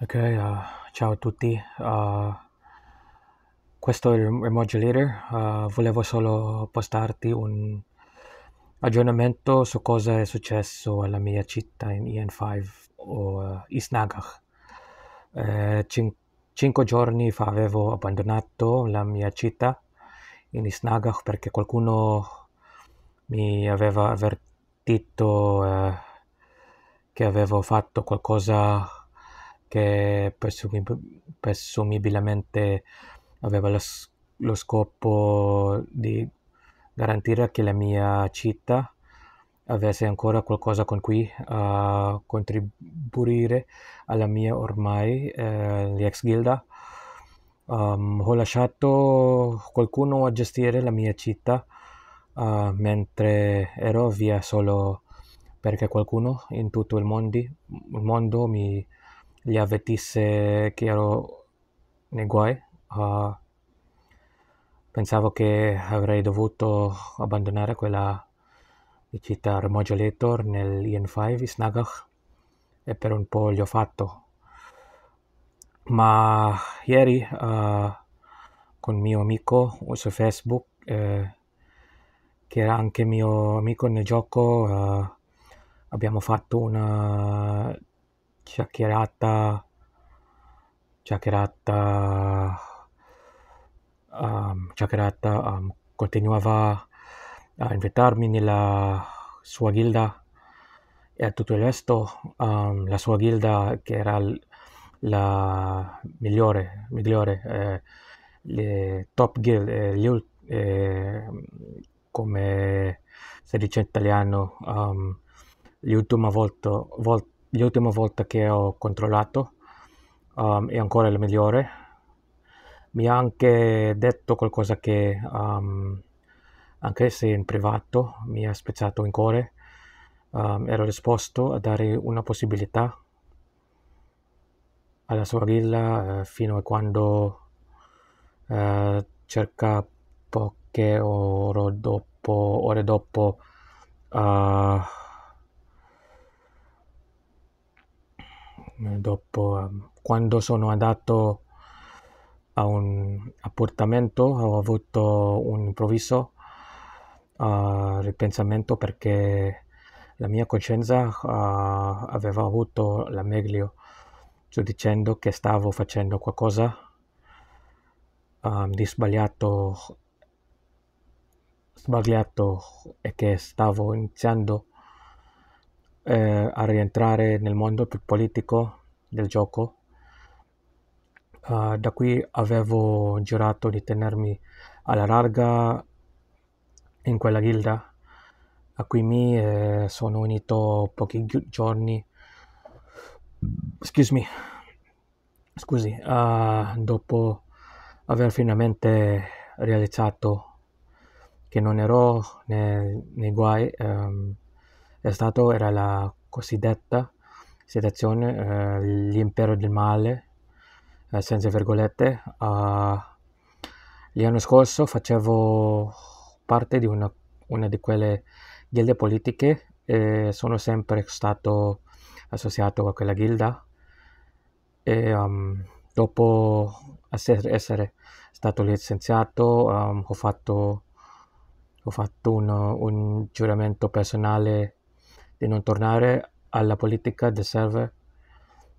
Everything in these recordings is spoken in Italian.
Ok, uh, ciao a tutti. Uh, questo è il Remodulator. Uh, volevo solo postarti un aggiornamento su cosa è successo alla mia città in IN5 o Isnagach. Uh, eh, cin- cinque giorni fa avevo abbandonato la mia città in Isnagach perché qualcuno mi aveva avvertito eh, che avevo fatto qualcosa che presumibilmente aveva lo, lo scopo di garantire che la mia città avesse ancora qualcosa con cui uh, contribuire alla mia ormai uh, ex gilda. Um, ho lasciato qualcuno a gestire la mia città uh, mentre ero via solo perché qualcuno in tutto il, mondi, il mondo mi gli avvertisse che ero nei guai. Uh, pensavo che avrei dovuto abbandonare quella visita Remodulator nell'IN5 Snagach e per un po' gli ho fatto. Ma ieri uh, con mio amico su Facebook, eh, che era anche mio amico nel gioco, uh, abbiamo fatto una chiacchierata, chiacchierata, um, chiacchierata um, continuava a invitarmi nella sua gilda e a tutto il resto um, la sua gilda che era la migliore, migliore eh, le top guild, eh, ult- eh, come si dice in italiano, um, l'ultima volta, volta l'ultima volta che ho controllato um, è ancora la migliore. Mi ha anche detto qualcosa che, um, anche se in privato, mi ha spezzato in cuore. Um, ero disposto a dare una possibilità alla sua villa eh, fino a quando eh, circa poche ore dopo, ore dopo uh, Eh, dopo eh, quando sono andato a un appartamento ho avuto un improvviso uh, eh, ripensamento perché la mia coscienza uh, aveva avuto la meglio cioè dicendo che stavo facendo qualcosa uh, di sbagliato sbagliato e che stavo iniziando a eh, a rientrare nel mondo più politico del gioco. Uh, da qui avevo giurato di tenermi alla larga in quella gilda a cui mi eh, sono unito pochi giorni Excuse me. scusi uh, dopo aver finalmente realizzato che non ero nei, nei guai um, stato era la cosiddetta sedazione, eh, l'impero del male, eh, senza virgolette. Eh, l'anno scorso facevo parte di una, una di quelle gilde politiche e sono sempre stato associato a quella gilda. E, um, dopo essere stato licenziato um, ho fatto, ho fatto un, un giuramento personale di non tornare alla politica del server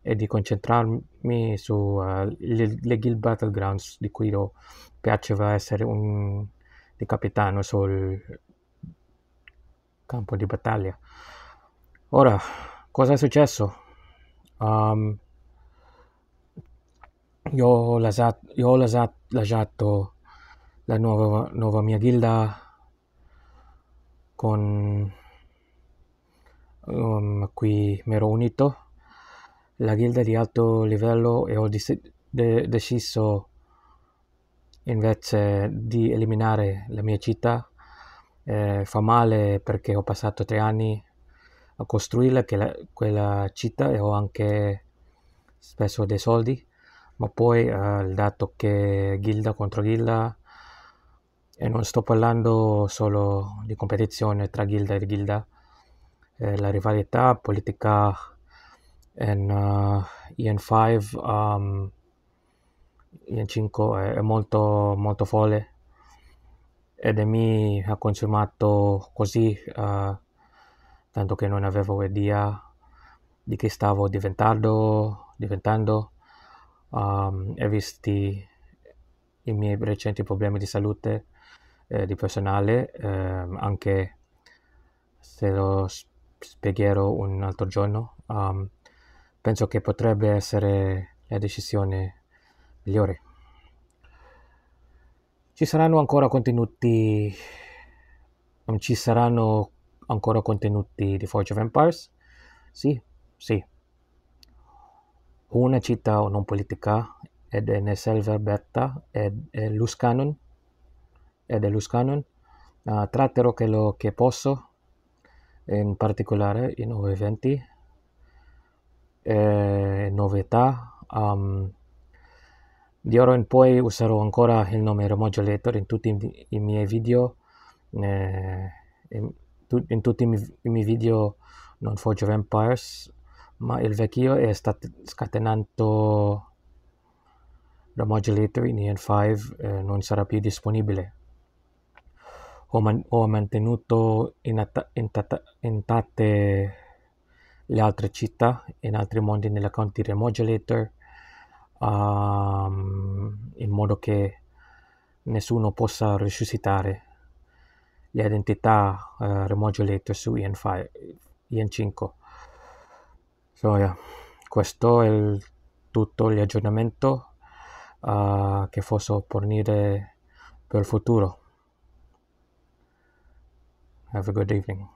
e di concentrarmi sulle eh, uh, guild battlegrounds di cui io piaceva essere un di capitano sul campo di battaglia. Ora, cosa è successo? Um, io ho, lasciato, io ho lasciato la nuova, nuova mia guilda con um, qui mi ero unito la guilda di alto livello e ho de- de- deciso invece di eliminare la mia città. Eh, fa male perché ho passato tre anni a costruire la, quella città, e ho anche spesso dei soldi, ma poi eh, il dato che gilda contro gilda, e non sto parlando solo di competizione tra gilda e gilda, eh, la rivalità politica in, uh, in 5 um, in 5 è, molto molto folle ed mi ha consumato così uh, tanto che non avevo idea di che stavo diventando, diventando. Um, e visti i miei recenti problemi di salute eh, di personale, eh, anche se lo spiegherò un altro giorno, um, penso che potrebbe essere la decisione migliore. Ci saranno ancora contenuti, non mm, ci saranno ancora contenuti di Forge of Empires? Sì, sì. Una città o non politica ed è nel server beta ed è Luscanon ed è Luscanon. Uh, ah, tratterò quello che posso in particolare i 920 e eh, novità um, di ora in poi userò ancora il nome Remodulator in tutti i, miei video eh, in, in, tutti i, miei video non Forge of Empires ma il vecchio è stato scatenando Remodulator in EN5 eh, non sarà più disponibile ho, man- ho mantenuto in intata- intatte le altre città in altri mondi nella county remodulator um, in modo che nessuno possa resuscitare l'identità uh, eh, remodulator su IN5 IN5 so yeah. questo è il, tutto l'aggiornamento uh, che posso fornire per il futuro Have a good evening.